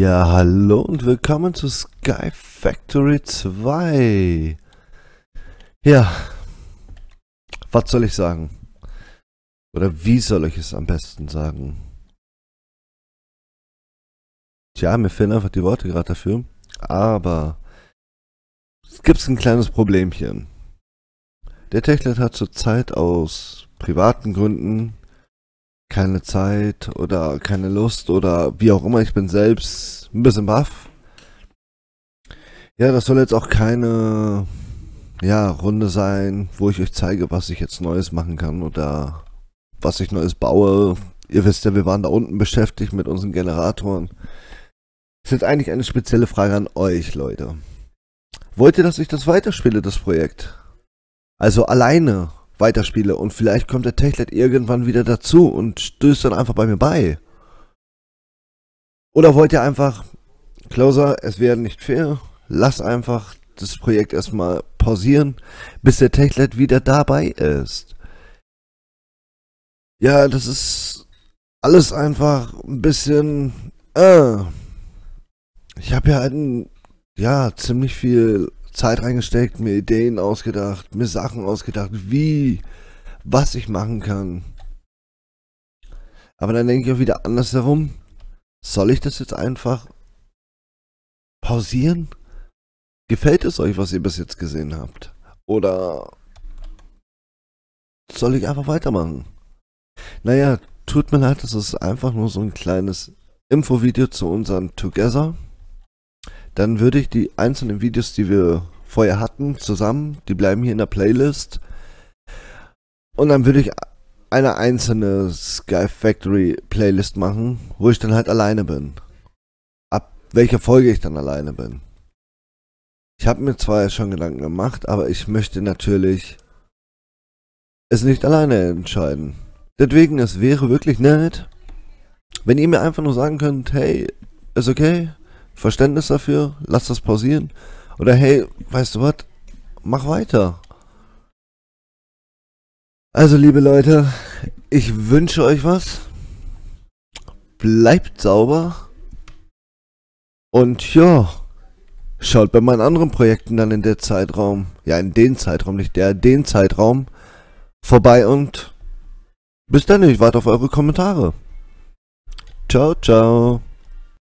Ja, hallo und willkommen zu Sky Factory 2. Ja, was soll ich sagen? Oder wie soll ich es am besten sagen? Tja, mir fehlen einfach die Worte gerade dafür. Aber es gibt ein kleines Problemchen. Der Techlet hat zurzeit aus privaten Gründen keine Zeit oder keine Lust oder wie auch immer. Ich bin selbst ein bisschen baff. Ja, das soll jetzt auch keine ja, Runde sein, wo ich euch zeige, was ich jetzt Neues machen kann oder was ich Neues baue. Ihr wisst ja, wir waren da unten beschäftigt mit unseren Generatoren. Das ist jetzt eigentlich eine spezielle Frage an euch, Leute. Wollt ihr, dass ich das weiterspiele, das Projekt? Also alleine, weiterspiele. Und vielleicht kommt der Techlet irgendwann wieder dazu und stößt dann einfach bei mir bei. Oder wollt ihr einfach, Closer, es wäre nicht fair, lass einfach das Projekt erstmal pausieren, bis der Techlet wieder dabei ist. Ja, das ist alles einfach ein bisschen... Äh, ich habe ja einen, halt ja, ziemlich viel Zeit reingesteckt, mir Ideen ausgedacht, mir Sachen ausgedacht, wie, was ich machen kann. Aber dann denke ich auch wieder andersherum, soll ich das jetzt einfach pausieren? Gefällt es euch, was ihr bis jetzt gesehen habt? Oder soll ich einfach weitermachen? Naja, tut mir leid, das ist einfach nur so ein kleines Infovideo zu unserem Together dann würde ich die einzelnen Videos, die wir vorher hatten, zusammen, die bleiben hier in der Playlist. Und dann würde ich eine einzelne Sky Factory Playlist machen, wo ich dann halt alleine bin. Ab welcher Folge ich dann alleine bin. Ich habe mir zwar schon Gedanken gemacht, aber ich möchte natürlich es nicht alleine entscheiden. Deswegen, es wäre wirklich nett, wenn ihr mir einfach nur sagen könnt, hey, ist okay, Verständnis dafür, lass das pausieren. Oder hey, weißt du was, mach weiter. Also liebe Leute, ich wünsche euch was. Bleibt sauber. Und ja, schaut bei meinen anderen Projekten dann in der Zeitraum, ja in den Zeitraum, nicht der, den Zeitraum vorbei und bis dann, ich warte auf eure Kommentare. Ciao, ciao.